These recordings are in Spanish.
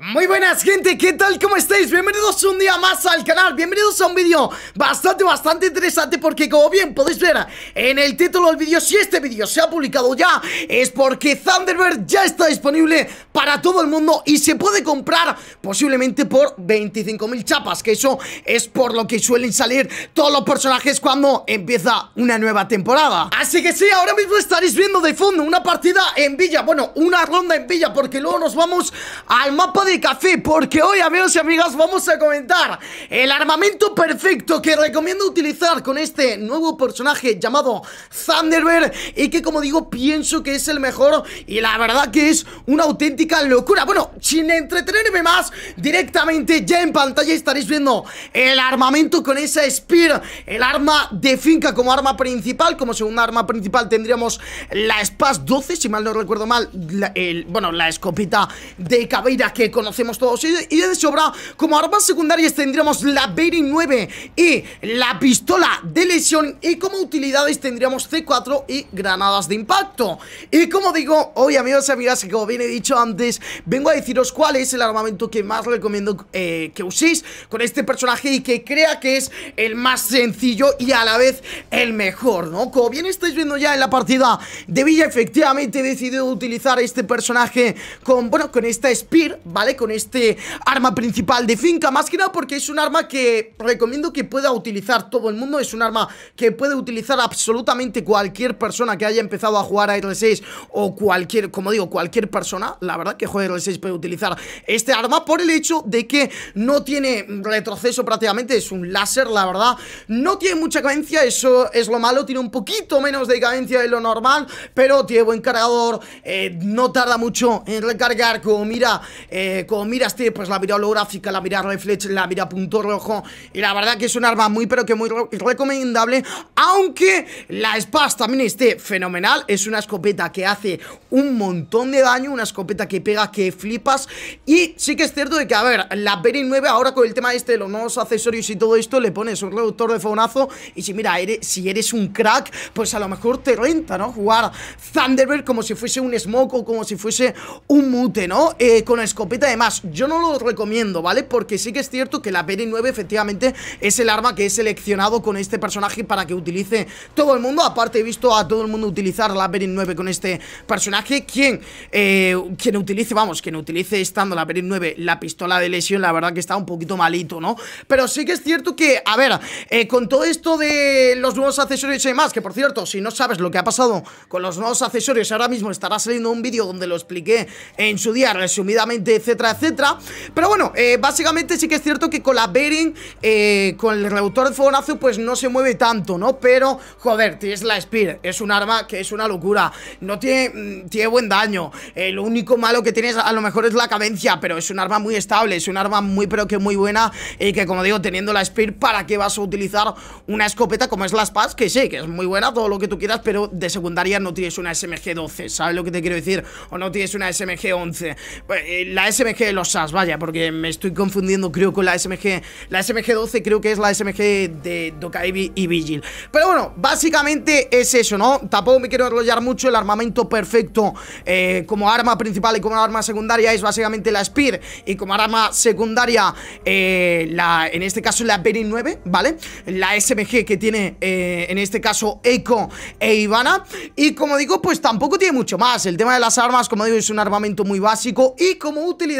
Muy buenas gente, ¿qué tal? ¿Cómo estáis? Bienvenidos un día más al canal, bienvenidos a un vídeo bastante, bastante interesante porque como bien podéis ver en el título del vídeo, si este vídeo se ha publicado ya es porque Thunderbird ya está disponible para todo el mundo y se puede comprar posiblemente por 25.000 chapas, que eso es por lo que suelen salir todos los personajes cuando empieza una nueva temporada. Así que sí, ahora mismo estaréis viendo de fondo una partida en Villa, bueno, una ronda en Villa porque luego nos vamos al mapa de café porque hoy amigos y amigas vamos a comentar el armamento perfecto que recomiendo utilizar con este nuevo personaje llamado Thunderbird y que como digo pienso que es el mejor y la verdad que es una auténtica locura. Bueno, sin entretenerme más, directamente ya en pantalla estaréis viendo el armamento con esa Spear, el arma de finca como arma principal, como segunda arma principal tendríamos la Spas 12, si mal no recuerdo mal, el, bueno, la escopeta de cabeza que conocemos todos. Y de sobra, como armas secundarias tendríamos la Bearing 9 y la pistola de lesión. Y como utilidades tendríamos C4 y granadas de impacto. Y como digo, hoy amigos y amigas, como bien he dicho antes, vengo a deciros cuál es el armamento que más recomiendo eh, que uséis con este personaje y que crea que es el más sencillo y a la vez el mejor, ¿no? Como bien estáis viendo ya en la partida de Villa, efectivamente he decidido utilizar este personaje con, bueno, con esta Spear, ¿vale? Con este arma principal de finca, más que nada porque es un arma que recomiendo que pueda utilizar todo el mundo, es un arma que puede utilizar absolutamente cualquier persona que haya empezado a jugar a r 6 o cualquier, como digo, cualquier persona, la verdad que a r 6 puede utilizar este arma por el hecho de que no tiene retroceso prácticamente, es un láser, la verdad, no tiene mucha cadencia, eso es lo malo, tiene un poquito menos de cadencia de lo normal, pero tiene buen cargador, eh, no tarda mucho en recargar, como mira, eh, eh, como miraste, pues la mira holográfica, la mira reflex, la mira punto rojo. Y la verdad que es un arma muy, pero que muy recomendable. Aunque la Spaz también esté fenomenal. Es una escopeta que hace un montón de daño, una escopeta que pega que flipas. Y sí que es cierto de que, a ver, la Beren 9 ahora con el tema este de los nuevos accesorios y todo esto, le pones un reductor de fogonazo. Y si mira, si eres un crack, pues a lo mejor te renta, ¿no? Jugar Thunderbird como si fuese un smoke o como si fuese un mute, ¿no? Eh, con escopeta Además, yo no lo recomiendo, ¿vale? Porque sí que es cierto que la Perin 9 efectivamente es el arma que he seleccionado con este personaje para que utilice todo el mundo Aparte he visto a todo el mundo utilizar la Perin 9 con este personaje Quien, eh, quien utilice, vamos, quien utilice estando la Berin 9 la pistola de lesión La verdad que está un poquito malito, ¿no? Pero sí que es cierto que, a ver, eh, con todo esto de los nuevos accesorios y demás Que por cierto, si no sabes lo que ha pasado con los nuevos accesorios Ahora mismo estará saliendo un vídeo donde lo expliqué en su día resumidamente, etc etcétera, Pero bueno, eh, básicamente sí que es cierto que con la Bering, eh, con el reductor de fogonazo, pues no se mueve tanto, ¿no? Pero, joder, tienes la Spear, es un arma que es una locura, no tiene, mm, tiene buen daño, eh, lo único malo que tienes a lo mejor es la cadencia, pero es un arma muy estable, es un arma muy, pero que muy buena y que como digo, teniendo la Spear, ¿para qué vas a utilizar una escopeta como es la Spaz? Que sí, que es muy buena, todo lo que tú quieras, pero de secundaria no tienes una SMG-12, ¿sabes lo que te quiero decir? O no tienes una SMG-11. Pues, la SMG de los SAS, vaya, porque me estoy confundiendo creo con la SMG, la SMG 12 creo que es la SMG de Dokaibi y Vigil. Pero bueno, básicamente es eso, ¿no? Tampoco me quiero enrollar mucho, el armamento perfecto eh, como arma principal y como arma secundaria es básicamente la Spear y como arma secundaria eh, la, en este caso la Benin 9, ¿vale? La SMG que tiene eh, en este caso Echo e Ivana y como digo, pues tampoco tiene mucho más, el tema de las armas, como digo, es un armamento muy básico y como útil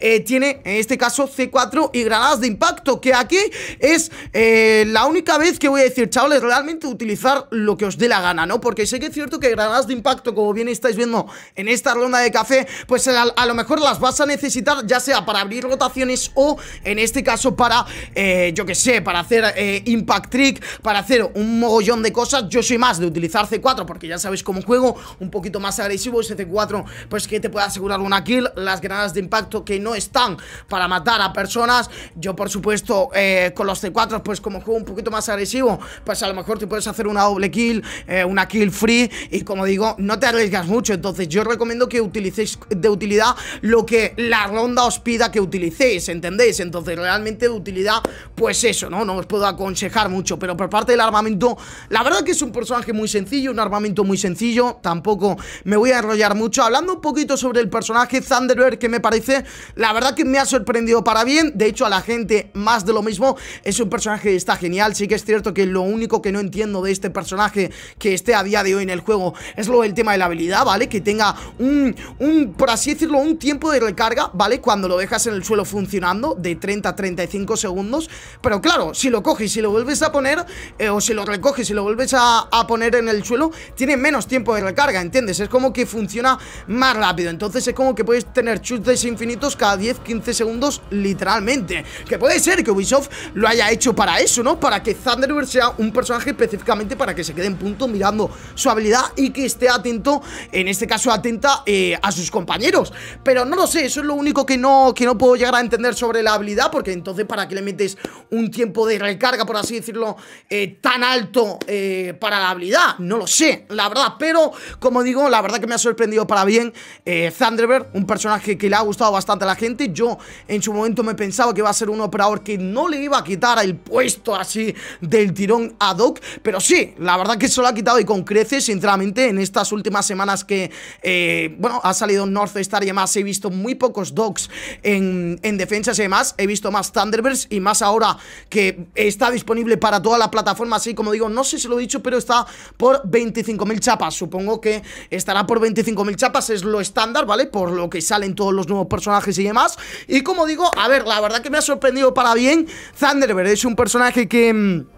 eh, tiene en este caso C4 y granadas de impacto Que aquí es eh, la única vez que voy a decir, chavales, realmente utilizar lo que os dé la gana, ¿no? Porque sé que es cierto que granadas de impacto, como bien estáis viendo en esta ronda de café Pues a, lo mejor las vas a necesitar ya sea para abrir rotaciones o en este caso para, eh, yo que sé, para hacer impact trick Para hacer un mogollón de cosas Yo soy más de utilizar C4 porque ya sabéis cómo juego, un poquito más agresivo Ese C4 pues que te puede asegurar una kill, las granadas de impacto que no están para matar a personas. Yo, por supuesto, eh, con los C4, pues como juego un poquito más agresivo, pues a lo mejor te puedes hacer una doble kill, eh, una kill free. Y como digo, no te arriesgas mucho. Entonces, yo recomiendo que utilicéis de utilidad lo que la ronda os pida que utilicéis, ¿entendéis? Entonces, realmente de utilidad, pues eso, ¿no? No os puedo aconsejar mucho, pero por parte del armamento, la verdad que es un personaje muy sencillo, un armamento muy sencillo, tampoco me voy a enrollar mucho. Hablando un poquito sobre el personaje Thunderbird que me parece. La verdad que me ha sorprendido para bien, de hecho a la gente más de lo mismo. Es un personaje que está genial, sí que es cierto que lo único que no entiendo de este personaje que esté a día de hoy en el juego es lo del tema de la habilidad, ¿vale? Que tenga un, un por así decirlo, un tiempo de recarga, ¿vale? Cuando lo dejas en el suelo funcionando de 30 a 35 segundos. Pero claro, si lo coges y si lo vuelves a poner, eh, o si lo recoges y lo vuelves a, a poner en el suelo, tiene menos tiempo de recarga, ¿entiendes? Es como que funciona más rápido. Entonces es como que puedes tener chutes infinitos cada 10-15 segundos literalmente Que puede ser que Ubisoft lo haya hecho para eso, ¿no? Para que Thunderbird sea un personaje específicamente para que se quede en punto mirando su habilidad y que esté atento, en este caso atenta eh, a sus compañeros Pero no lo sé, eso es lo único que no, que no puedo llegar a entender sobre la habilidad Porque entonces para qué le metes un tiempo de recarga, por así decirlo, eh, tan alto eh, para la habilidad No lo sé, la verdad, pero como digo, la verdad que me ha sorprendido para bien Thunderbird, un personaje que le ha gustado bastante a la gente Yo en su momento me pensaba que iba a ser un operador que no le iba a quitar el puesto así del tirón a Doc Pero sí, la verdad que se lo ha quitado y con creces, sinceramente En estas últimas semanas que, eh, bueno, ha salido North Star y demás He visto muy pocos Docs en, en defensas y demás He visto más Thunderbirds y más ahora que está disponible para toda la plataforma Así como digo, no sé si lo he dicho, pero está por 25.000 chapas Supongo que estará por 25.000 chapas, es lo estándar, ¿vale? Por lo que salen todos los personajes y demás. Y como digo, a ver, la verdad que me ha sorprendido para bien. Thunderbird es un personaje que... Mm,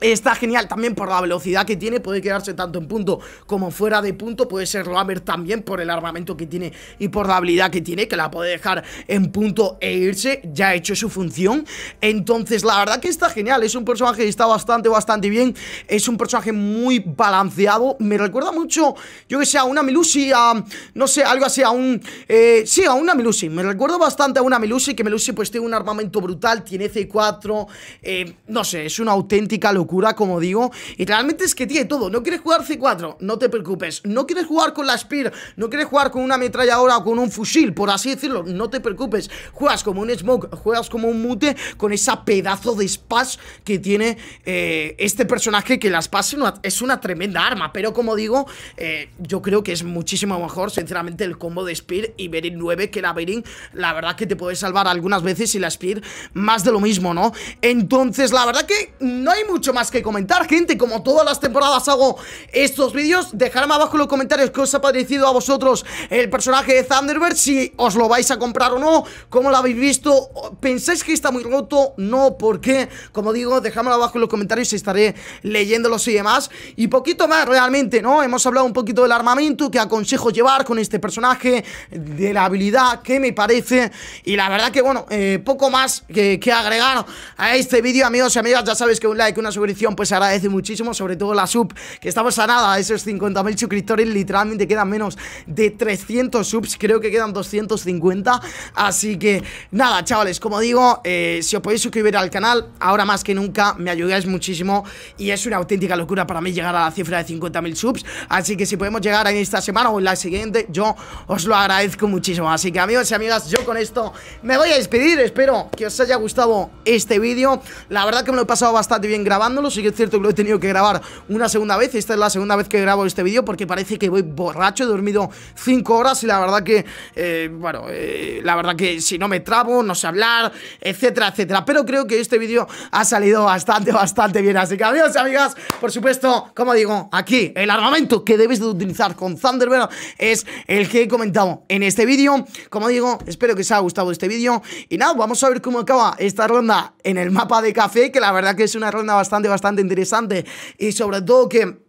Está genial también por la velocidad que tiene, puede quedarse tanto en punto como fuera de punto, puede ser Lambert también por el armamento que tiene y por la habilidad que tiene, que la puede dejar en punto e irse, ya ha hecho su función, entonces la verdad que está genial, es un personaje que está bastante, bastante bien, es un personaje muy balanceado, me recuerda mucho, yo que sé, a una Milusi, a, no sé, algo así, a un, eh, sí, a una Milusi, me recuerdo bastante a una Milusi, que Milusi pues tiene un armamento brutal, tiene C4, eh, no sé, es una auténtica locura Cura, como digo. Y realmente es que tiene todo. ¿No quieres jugar C4? No te preocupes. ¿No quieres jugar con la Spear? ¿No quieres jugar con una ametralladora o con un fusil? Por así decirlo, no te preocupes. Juegas como un Smoke, juegas como un Mute con esa pedazo de Spas que tiene eh, este personaje. Que la Spass es una tremenda arma. Pero como digo, eh, yo creo que es muchísimo mejor, sinceramente, el combo de Spear y Berin 9 que la Berin. La verdad que te puede salvar algunas veces y la Spear más de lo mismo, ¿no? Entonces, la verdad que no hay mucho más más que comentar Gente, como todas las temporadas hago estos vídeos dejarme abajo en los comentarios que os ha parecido a vosotros el personaje de Thunderbird Si os lo vais a comprar o no, cómo lo habéis visto ¿Pensáis que está muy roto? No, porque, Como digo, dejadme abajo en los comentarios y estaré leyéndolos y demás Y poquito más realmente, ¿no? Hemos hablado un poquito del armamento que aconsejo llevar con este personaje De la habilidad que me parece Y la verdad que, bueno, eh, poco más que, agregar a este vídeo, amigos y amigas Ya sabéis que un like, una pues agradece muchísimo, sobre todo la sub, que estamos a nada, esos 50.000 suscriptores, literalmente quedan menos de 300 subs, creo que quedan 250, así que nada, chavales, como digo, eh, si os podéis suscribir al canal, ahora más que nunca me ayudáis muchísimo y es una auténtica locura para mí llegar a la cifra de 50.000 subs, así que si podemos llegar en esta semana o en la siguiente, yo os lo agradezco muchísimo, así que amigos y amigas, yo con esto me voy a despedir, espero que os haya gustado este vídeo, la verdad que me lo he pasado bastante bien grabando, lo Sí que es cierto que lo he tenido que grabar una segunda vez. Esta es la segunda vez que grabo este vídeo porque parece que voy borracho. He dormido 5 horas y la verdad que, eh, bueno, eh, la verdad que si no me trabo, no sé hablar, etcétera, etcétera. Pero creo que este vídeo ha salido bastante, bastante bien. Así que adiós, amigas, por supuesto, como digo, aquí el armamento que debes de utilizar con Thunderbird es el que he comentado en este vídeo. Como digo, espero que os haya gustado este vídeo. Y nada, vamos a ver cómo acaba esta ronda en el mapa de café, que la verdad que es una ronda bastante bastante, interesante. Y sobre todo que...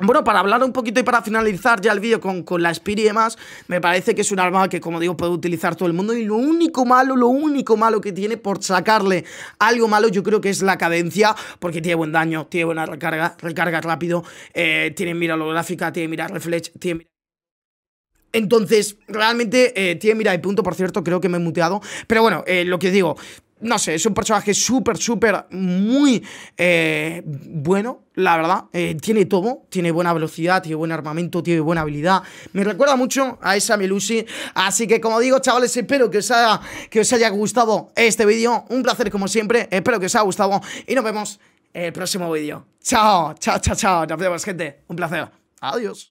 Bueno, para hablar un poquito y para finalizar ya el vídeo con, la Spear y demás, me parece que es un arma que, como digo, puede utilizar todo el mundo y lo único malo, lo único malo que tiene por sacarle algo malo yo creo que es la cadencia, porque tiene buen daño, tiene buena recarga, recarga rápido, eh, tiene mira holográfica, tiene mira reflex, tiene Entonces, realmente, eh, tiene mira y punto, por cierto, creo que me he muteado, pero bueno, eh, lo que digo no sé, es un personaje súper, súper, muy eh, bueno, la verdad. Eh, tiene todo, tiene buena velocidad, tiene buen armamento, tiene buena habilidad. Me recuerda mucho a esa Milusi. Así que, como digo, chavales, espero que os haya, que os haya gustado este vídeo. Un placer, como siempre. Espero que os haya gustado y nos vemos en el próximo vídeo. Chao, chao, chao, chao. Nos vemos, gente. Un placer. Adiós.